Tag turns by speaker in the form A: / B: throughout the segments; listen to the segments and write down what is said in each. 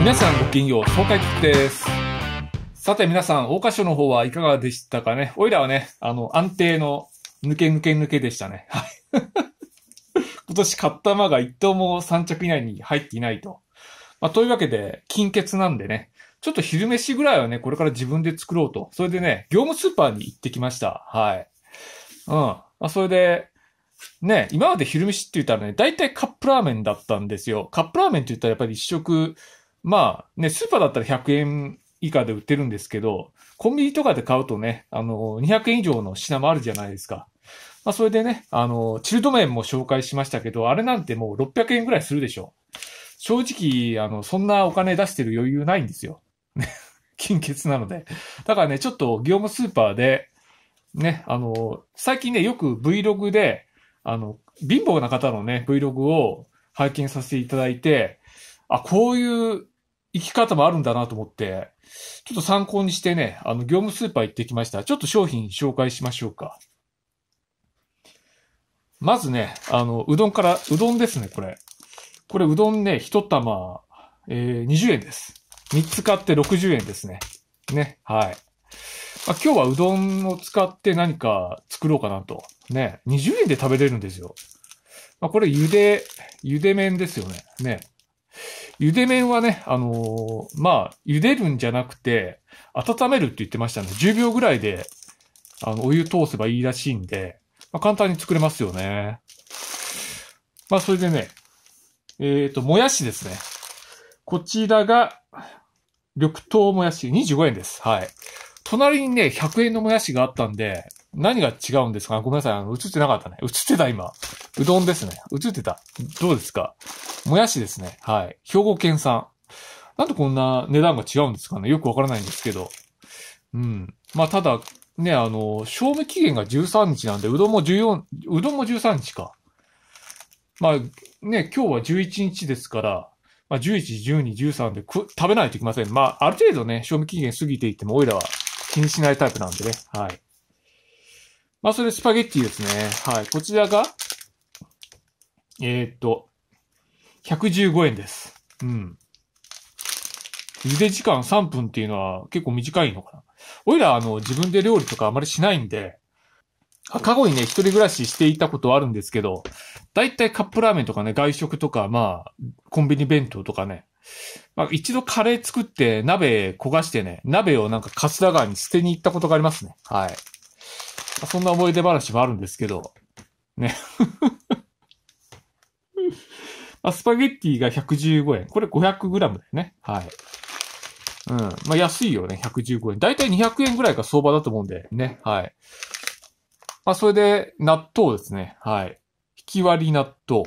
A: 皆さんごきげんよう、総会です。さて皆さん、大箇賞の方はいかがでしたかねおいらはね、あの、安定の抜け抜け抜けでしたね。はい。今年買った馬が一頭も3着以内に入っていないと。まあ、というわけで、金欠なんでね、ちょっと昼飯ぐらいはね、これから自分で作ろうと。それでね、業務スーパーに行ってきました。はい。うん。まあ、それで、ね、今まで昼飯って言ったらね、大体カップラーメンだったんですよ。カップラーメンって言ったらやっぱり一食まあね、スーパーだったら100円以下で売ってるんですけど、コンビニとかで買うとね、あの、200円以上の品もあるじゃないですか。まあ、それでね、あの、チルド麺も紹介しましたけど、あれなんてもう600円ぐらいするでしょ。正直、あの、そんなお金出してる余裕ないんですよ。金欠なので。だからね、ちょっと業務スーパーで、ね、あの、最近ね、よく Vlog で、あの、貧乏な方のね、Vlog を拝見させていただいて、あ、こういう生き方もあるんだなと思って、ちょっと参考にしてね、あの、業務スーパー行ってきました。ちょっと商品紹介しましょうか。まずね、あの、うどんから、うどんですね、これ。これ、うどんね、一玉、えー、20円です。3つ買って60円ですね。ね、はい。まあ、今日はうどんを使って何か作ろうかなと。ね、20円で食べれるんですよ。まあ、これ、茹で、茹で麺ですよね。ね。茹で麺はね、あのー、まあ、茹でるんじゃなくて、温めるって言ってましたね。10秒ぐらいで、あの、お湯通せばいいらしいんで、まあ、簡単に作れますよね。まあ、それでね、えっ、ー、と、もやしですね。こちらが、緑豆もやし、25円です。はい。隣にね、100円のもやしがあったんで、何が違うんですかごめんなさい。あの、映ってなかったね。映ってた、今。うどんですね。映ってた。どうですかもやしですね。はい。兵庫県産。なんでこんな値段が違うんですかねよくわからないんですけど。うん。まあ、ただ、ね、あの、賞味期限が13日なんで、うどんも14、うどんも13日か。まあ、ね、今日は11日ですから、まあ、11、12、13で食べないといけません。まあ、ある程度ね、賞味期限過ぎていっても、オイラは気にしないタイプなんでね。はい。まあ、それスパゲッティですね。はい。こちらが、えー、っと、115円です。うん。茹で時間3分っていうのは結構短いのかな。おいら、あの、自分で料理とかあまりしないんで、過去にね、一人暮らししていたことはあるんですけど、だいたいカップラーメンとかね、外食とか、まあ、コンビニ弁当とかね、まあ、一度カレー作って鍋焦がしてね、鍋をなんか桂川に捨てに行ったことがありますね。はい。そんな思い出話もあるんですけど、ね。まあ、スパゲッティが115円。これ 500g だよね。はい。うん。まあ、安いよね。115円。だいたい200円ぐらいが相場だと思うんで、ね。はい。まあ、それで、納豆ですね。はい。引き割り納豆。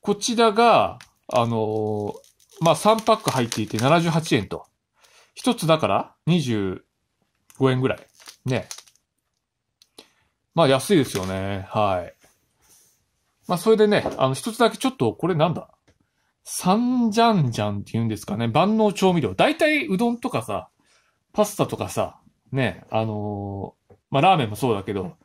A: こちらが、あのー、まあ、3パック入っていて78円と。一つだから25円ぐらい。ね。まあ安いですよね。はい。まあ、それでね、あの、一つだけちょっと、これなんだサンジャンジャンって言うんですかね。万能調味料。大体、うどんとかさ、パスタとかさ、ね、あのー、まあ、ラーメンもそうだけど、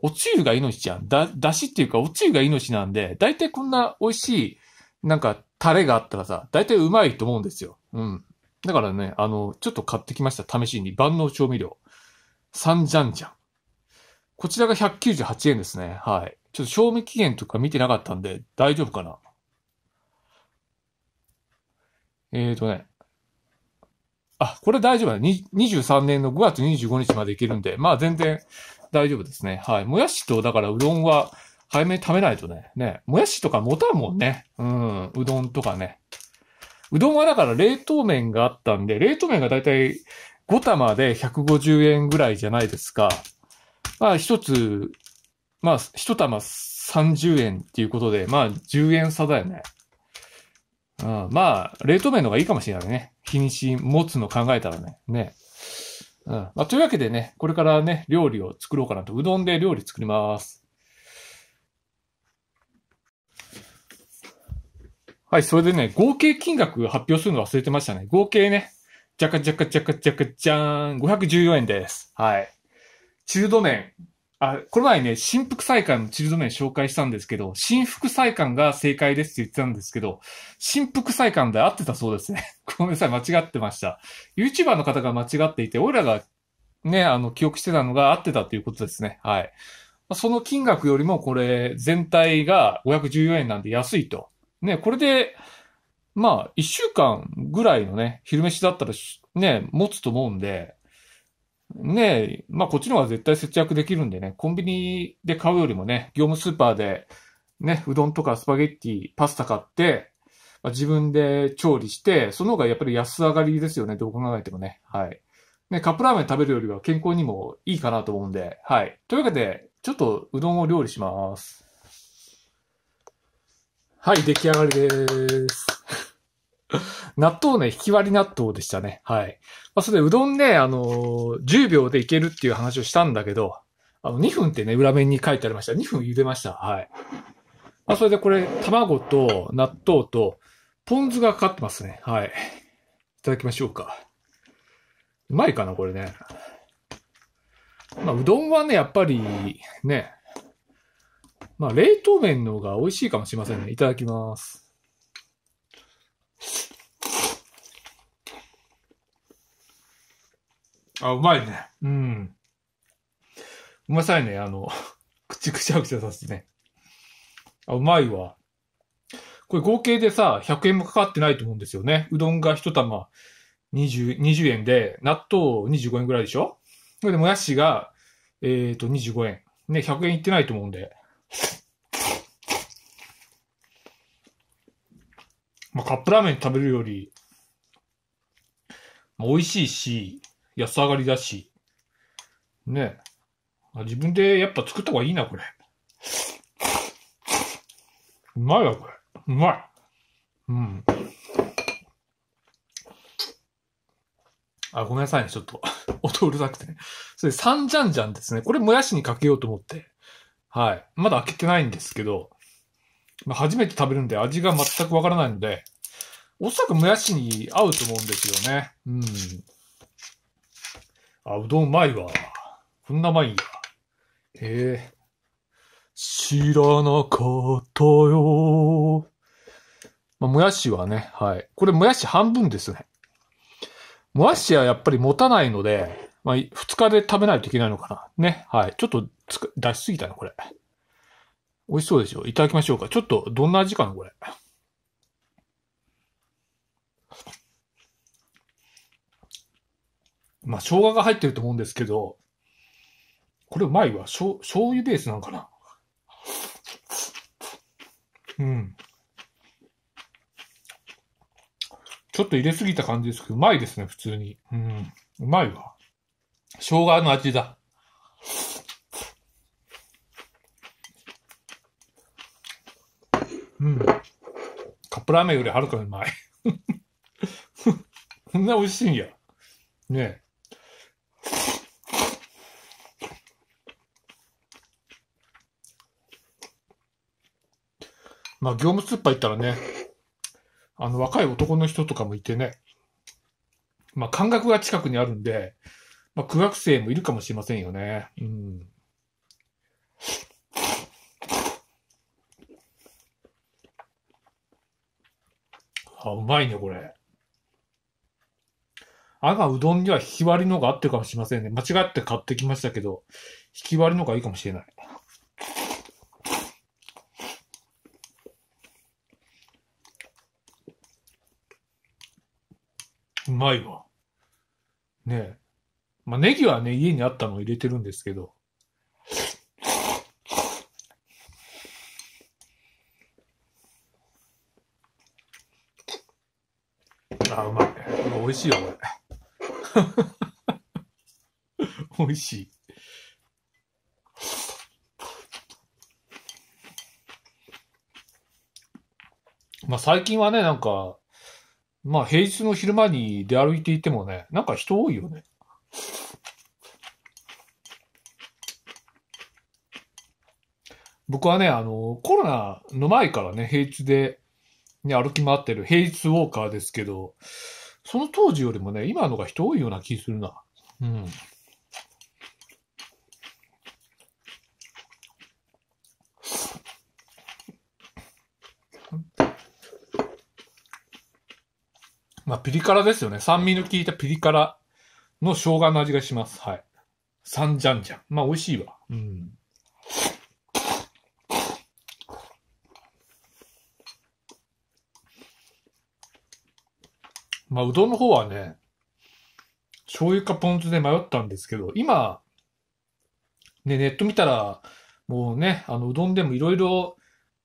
A: おつゆが命じゃん。だ、だしっていうか、おつゆが命なんで、大体こんな美味しい、なんか、タレがあったらさ、大体うまいと思うんですよ。うん。だからね、あの、ちょっと買ってきました。試しに。万能調味料。サンジャンジャン。こちらが198円ですね。はい。ちょっと賞味期限とか見てなかったんで、大丈夫かなえーとね。あ、これ大丈夫だ。23年の5月25日までいけるんで、まあ全然大丈夫ですね。はい。もやしと、だからうどんは早めに食べないとね。ね。もやしとか持たんもんね。うん。うどんとかね。うどんはだから冷凍麺があったんで、冷凍麺がだいたい5玉で150円ぐらいじゃないですか。まあ一つまあ、一玉30円っていうことで、まあ、10円差だよね。うん、まあ、冷凍麺の方がいいかもしれないね。日にし持つの考えたらね。ね。うん。まあ、というわけでね、これからね、料理を作ろうかなと。うどんで料理作ります。はい、それでね、合計金額発表するの忘れてましたね。合計ね、じゃかじゃかじゃかじゃかじゃーん、514円です。はい。チルド麺、あ、この前ね、新福祭館のチルドメン紹介したんですけど、新福祭館が正解ですって言ってたんですけど、新福祭館で合ってたそうですね。ごめんなさい、間違ってました。YouTuber の方が間違っていて、俺らがね、あの、記憶してたのが合ってたということですね。はい。その金額よりもこれ、全体が514円なんで安いと。ね、これで、まあ、1週間ぐらいのね、昼飯だったら、ね、持つと思うんで、ねえ、まあこっちの方が絶対節約できるんでね、コンビニで買うよりもね、業務スーパーで、ね、うどんとかスパゲッティ、パスタ買って、まあ、自分で調理して、その方がやっぱり安上がりですよね、どう考えてもね。はい。ね、カップラーメン食べるよりは健康にもいいかなと思うんで、はい。というわけで、ちょっとうどんを料理します。はい、出来上がりです。納豆ね、引き割り納豆でしたね。はい。まあ、それでうどんね、あのー、10秒でいけるっていう話をしたんだけど、あの、2分ってね、裏面に書いてありました。2分茹でました。はい。まあ、それでこれ、卵と納豆と、ポン酢がかかってますね。はい。いただきましょうか。うまいかな、これね。まあ、うどんはね、やっぱり、ね、まあ、冷凍麺の方が美味しいかもしれませんね。いただきます。あ、うまいね。うん。うまさいね。あの、くちくちゃくちゃさせてね。あ、うまいわ。これ合計でさ、100円もかかってないと思うんですよね。うどんが一玉20、20円で、納豆25円ぐらいでしょれで、もやしが、えっ、ー、と、25円。ね、100円いってないと思うんで。まあ、カップラーメン食べるより、まあ、美味しいし、安上がりだし、ねあ自分でやっぱ作った方がいいな、これ。うまいわ、これ。うまい。うん。あ、ごめんなさいね、ちょっと。音うるさくてね。それ、ンじゃんじゃんですね。これ、もやしにかけようと思って。はい。まだ開けてないんですけど、まあ、初めて食べるんで味が全くわからないので、おそらくもやしに合うと思うんですよね。うん。あ、うどんうまいわ。こんなうまいんや。ええー、知らなかったよ。まあ、もやしはね、はい。これもやし半分ですね。もやしはやっぱり持たないので、まあ、二日で食べないといけないのかな。ね。はい。ちょっと出しすぎたな、これ。美味しそうでしょいただきましょうか。ちょっと、どんな味かな、これ。まあ、生姜が入ってると思うんですけど、これうまいわ。しょ醤油ベースなんかなうん。ちょっと入れすぎた感じですけど、うまいですね、普通に。うん。うまいわ。生姜の味だ。うん。カップラーメンよりはるかにうまい。こんな美味しいんや。ねえ。まあ、業務スーパー行ったらね、あの、若い男の人とかもいてね、まあ、感覚が近くにあるんで、まあ、苦学生もいるかもしれませんよね。うん。あ、うまいね、これ。あがうどんには引き割りのが合ってるかもしれませんね。間違って買ってきましたけど、引き割りのがいいかもしれない。まいわ。ねえ。まあ、ネギはね、家にあったのを入れてるんですけど。あ、うまい。美味しいよ、これ。美味しい。まあ、最近はね、なんか、まあ平日の昼間に出歩いていてもね、なんか人多いよね。僕はね、あの、コロナの前からね、平日で、ね、歩き回ってる平日ウォーカーですけど、その当時よりもね、今のが人多いような気するな。うん。まあ、ピリ辛ですよね。酸味の効いたピリ辛の生姜の味がします。はい。サンジャンジャン。まあ、美味しいわ。うん。まあ、うどんの方はね、醤油かポン酢で迷ったんですけど、今、ね、ネット見たら、もうね、あの、うどんでもいろいろ、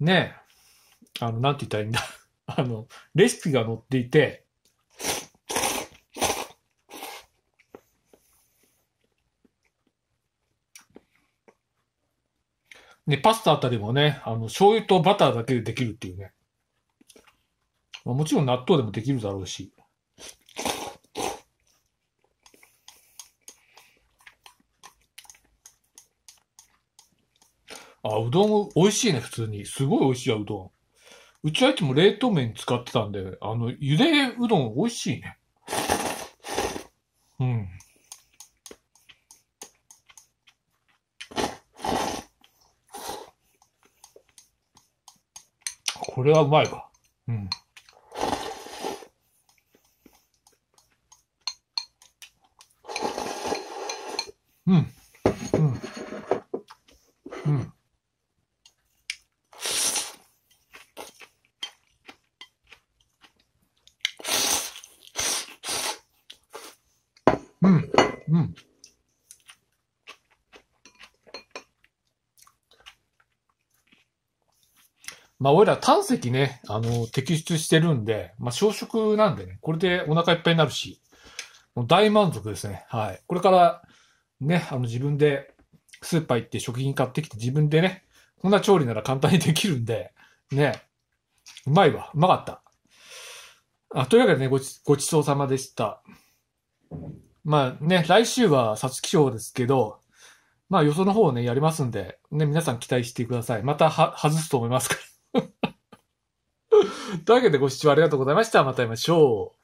A: ね、あの、なんて言ったらいいんだ。あの、レシピが載っていて、ね、パスタあたりもね、あの、醤油とバターだけでできるっていうね。まあ、もちろん納豆でもできるだろうし。あ、うどん美味しいね、普通に。すごい美味しいわ、うどん。うちはいつも冷凍麺使ってたんで、あの、茹でうどん美味しいね。うん。これはうまいわ。うん。うん。うん。うん。うん。うん。まあ、俺ら胆石ね、あの、摘出してるんで、まあ、小食なんでね、これでお腹いっぱいになるし、もう大満足ですね。はい。これから、ね、あの、自分で、スーパー行って食品買ってきて自分でね、こんな調理なら簡単にできるんで、ね、うまいわ。うまかった。あ、というわけでね、ごち、ごちそうさまでした。まあね、来週は皐月賞ですけど、まあ予想の方をね、やりますんで、ね、皆さん期待してください。または、外すと思いますから。というわけでご視聴ありがとうございました。また会いましょう。